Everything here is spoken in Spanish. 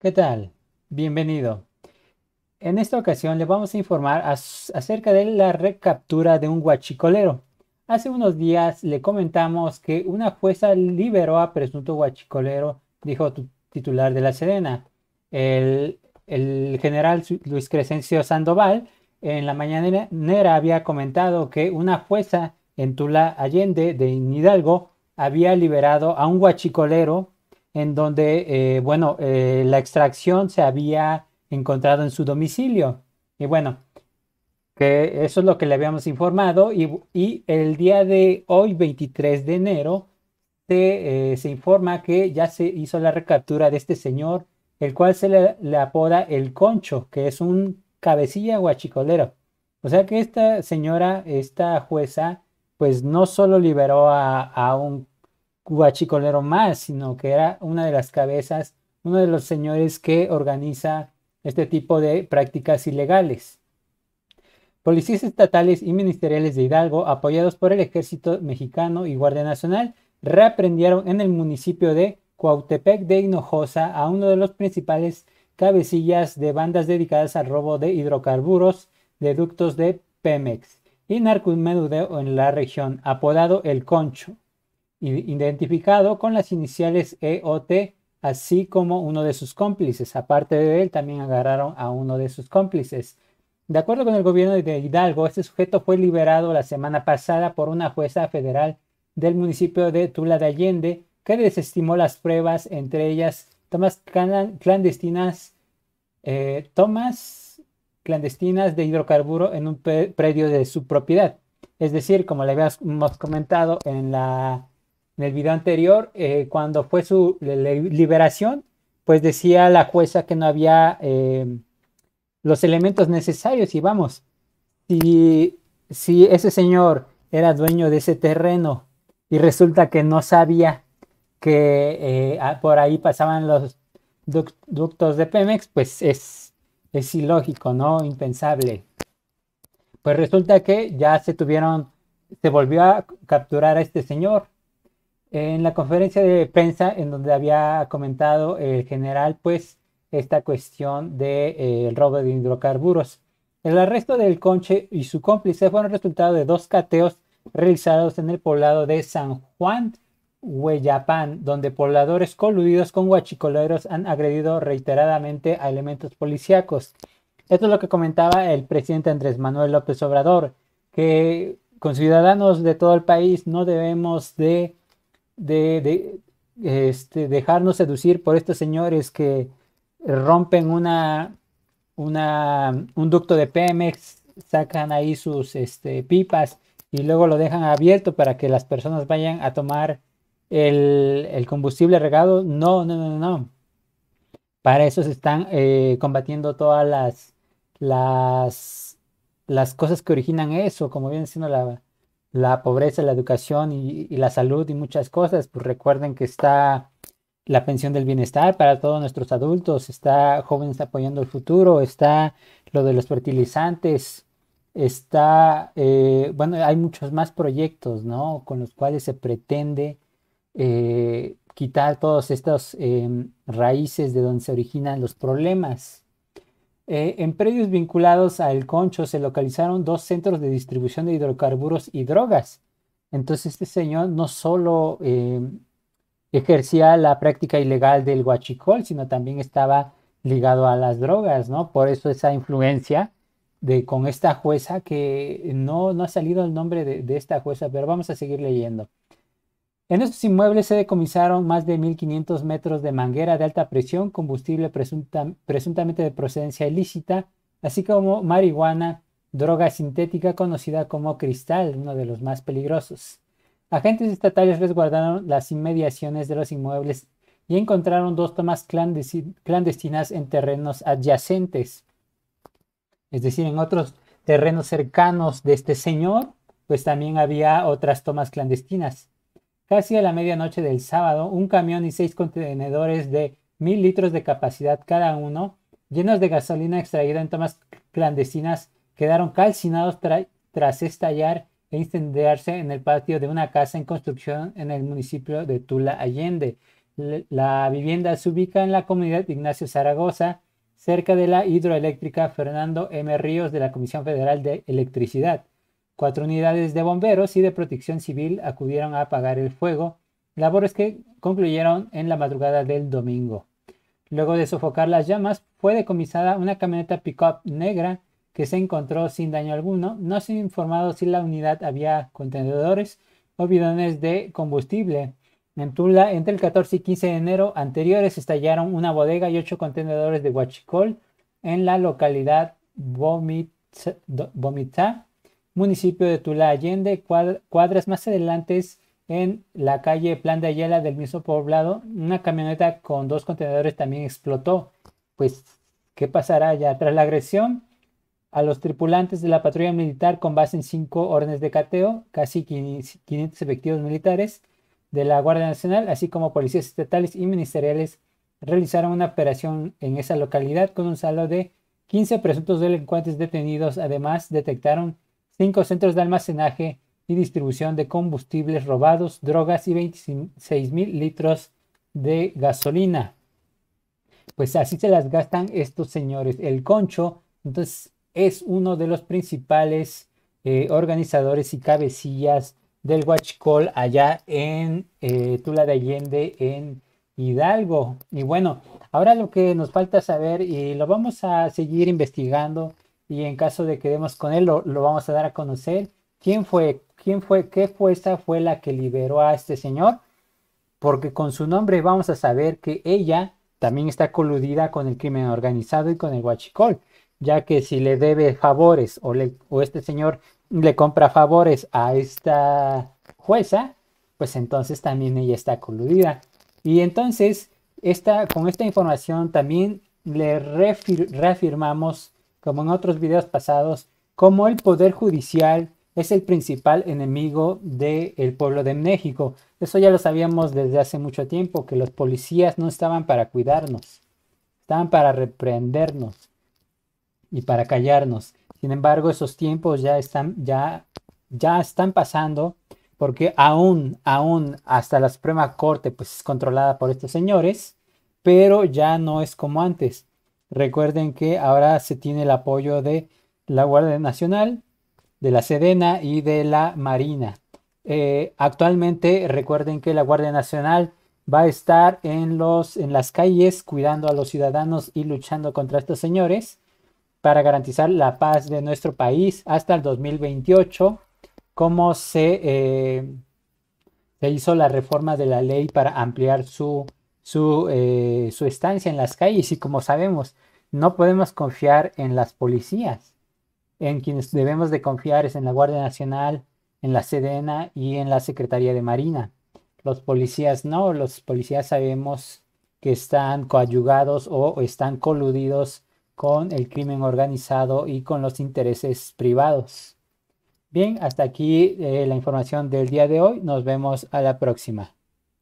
¿Qué tal? Bienvenido. En esta ocasión le vamos a informar acerca de la recaptura de un guachicolero. Hace unos días le comentamos que una jueza liberó a presunto guachicolero, dijo titular de la Serena, el, general Luis Crescencio Sandoval. En la mañanera había comentado que una jueza en Tula Allende de Hidalgo había liberado a un guachicolero en donde, eh, bueno, eh, la extracción se había encontrado en su domicilio. Y bueno, que eso es lo que le habíamos informado y, el día de hoy, 23 de enero, eh, se, informa que ya se hizo la recaptura de este señor, el cual se le, apoda el concho, que es un cabecilla guachicolero. O sea que esta señora, esta jueza, pues no solo liberó a, a, un guachicolero más, sino que era una de las cabezas, uno de los señores que organiza este tipo de prácticas ilegales. Policías estatales y ministeriales de Hidalgo, apoyados por el Ejército Mexicano y Guardia Nacional, reaprendieron en el municipio de Cuautepec de Hinojosa a uno de los principales cabecillas de bandas dedicadas al robo de hidrocarburos de ductos de Pemex y narcomenudeo en la región, apodado El Concho identificado con las iniciales EOT, así como uno de sus cómplices. Aparte de él, también agarraron a uno de sus cómplices. De acuerdo con el gobierno de Hidalgo, este sujeto fue liberado la semana pasada por una jueza federal del municipio de Tula de Allende que desestimó las pruebas, entre ellas tomas clandestinas, eh, tomas clandestinas de hidrocarburo en un predio de su propiedad. Es decir, como le habíamos comentado en la en el video anterior, eh, cuando fue su liberación, pues decía la jueza que no había eh, los elementos necesarios y vamos, si, si ese señor era dueño de ese terreno y resulta que no sabía que eh, por ahí pasaban los ductos de Pemex, pues es, es ilógico, ¿no? Impensable. Pues resulta que ya se tuvieron, se volvió a capturar a este señor en la conferencia de prensa en donde había comentado el general, pues, esta cuestión del de, eh, robo de hidrocarburos. El arresto del Conche y su cómplice fueron resultado de dos cateos realizados en el poblado de San Juan, Hueyapán, donde pobladores coludidos con huachicoleros han agredido reiteradamente a elementos policíacos. Esto es lo que comentaba el presidente Andrés Manuel López Obrador, que con ciudadanos de todo el país no debemos de de, este, dejarnos seducir por estos señores que rompen una, una, un ducto de Pemex, sacan ahí sus este, pipas y luego lo dejan abierto para que las personas vayan a tomar el, combustible regado. No, no, no, no. Para eso se están eh, combatiendo todas las, las, las cosas que originan eso, como viene siendo la, la pobreza, la educación y, la salud y muchas cosas. Pues recuerden que está la pensión del bienestar para todos nuestros adultos, está jóvenes apoyando el futuro, está lo de los fertilizantes, está, eh, bueno, hay muchos más proyectos, ¿no? Con los cuales se pretende eh, quitar todas estas em, raíces de donde se originan los problemas. Eh, en predios vinculados al Concho se localizaron dos centros de distribución de hidrocarburos y drogas. Entonces este señor no solo eh, ejercía la práctica ilegal del guachicol, sino también estaba ligado a las drogas, ¿no? Por eso esa influencia de con esta jueza que no, no ha salido el nombre de esta jueza, pero vamos a seguir leyendo. En estos inmuebles se decomisaron más de 1.500 metros de manguera de alta presión, combustible presuntamente de procedencia ilícita, así como marihuana, droga sintética conocida como cristal, uno de los más peligrosos. Agentes estatales resguardaron las inmediaciones de los inmuebles y encontraron dos tomas clandestinas en terrenos adyacentes, es decir, en otros terrenos cercanos de este señor, pues también había otras tomas clandestinas. Casi a la medianoche del sábado, un camión y seis contenedores de mil litros de capacidad cada uno, llenos de gasolina extraída en tomas clandestinas, quedaron calcinados tras estallar e incendiarse en el patio de una casa en construcción en el municipio de Tula Allende. la vivienda se ubica en la comunidad Ignacio Zaragoza, cerca de la hidroeléctrica Fernando M. Ríos de la Comisión Federal de Electricidad. Cuatro unidades de bomberos y de protección civil acudieron a apagar el fuego, labores que concluyeron en la madrugada del domingo. Luego de sofocar las llamas, fue decomisada una camioneta pickup negra que se encontró sin daño alguno, no se ha informado si la unidad había contenedores o bidones de combustible. En Tula, entre el 14 y 15 de enero anteriores, estallaron una bodega y ocho contenedores de huachicol en la localidad Vomita, municipio de Tula Allende, cuadras más adelante en la calle Plan de Ayala del mismo poblado, una camioneta con dos contenedores también explotó. Pues, ¿qué pasará ya? Tras la agresión a los tripulantes de la patrulla militar con base en cinco órdenes de cateo, casi 500 efectivos militares de la Guardia Nacional, así como policías estatales y ministeriales, realizaron una operación en esa localidad con un saldo de 15 presuntos delincuentes detenidos. Además, detectaron cinco centros de almacenaje y distribución de combustibles robados, drogas y 26 mil litros de gasolina. Pues así se las gastan estos señores. El concho, entonces, es uno de los principales eh, organizadores y cabecillas del Call allá en eh, Tula de Allende, en Hidalgo. Y bueno, ahora lo que nos falta saber, y lo vamos a seguir investigando, y en caso de que demos con él, lo, vamos a dar a conocer. ¿Quién fue? ¿Quién fue? ¿Qué fuerza fue la que liberó a este señor? Porque con su nombre vamos a saber que ella también está coludida con el crimen organizado y con el huachicol, ya que si le debe favores o, le, o este señor le compra favores a esta jueza, pues entonces también ella está coludida. Y entonces, esta, con esta información también le reafirmamos como en otros videos pasados, como el poder judicial es el principal enemigo del pueblo de México. Eso ya lo sabíamos desde hace mucho tiempo, que los policías no estaban para cuidarnos, estaban para reprendernos y para callarnos. Sin embargo, esos tiempos ya están, ya, ya están pasando porque aún, aún hasta la Suprema Corte pues es controlada por estos señores, pero ya no es como antes. Recuerden que ahora se tiene el apoyo de la Guardia Nacional, de la Sedena y de la Marina. Eh, actualmente recuerden que la Guardia Nacional va a estar en, los, en las calles cuidando a los ciudadanos y luchando contra estos señores para garantizar la paz de nuestro país hasta el 2028, como se, eh, se hizo la reforma de la ley para ampliar su su, eh, su estancia en las calles y como sabemos, no podemos confiar en las policías. En quienes debemos de confiar es en la Guardia Nacional, en la Sedena y en la Secretaría de Marina. Los policías no, los policías sabemos que están coadyugados o están coludidos con el crimen organizado y con los intereses privados. Bien, hasta aquí eh, la información del día de hoy. Nos vemos a la próxima.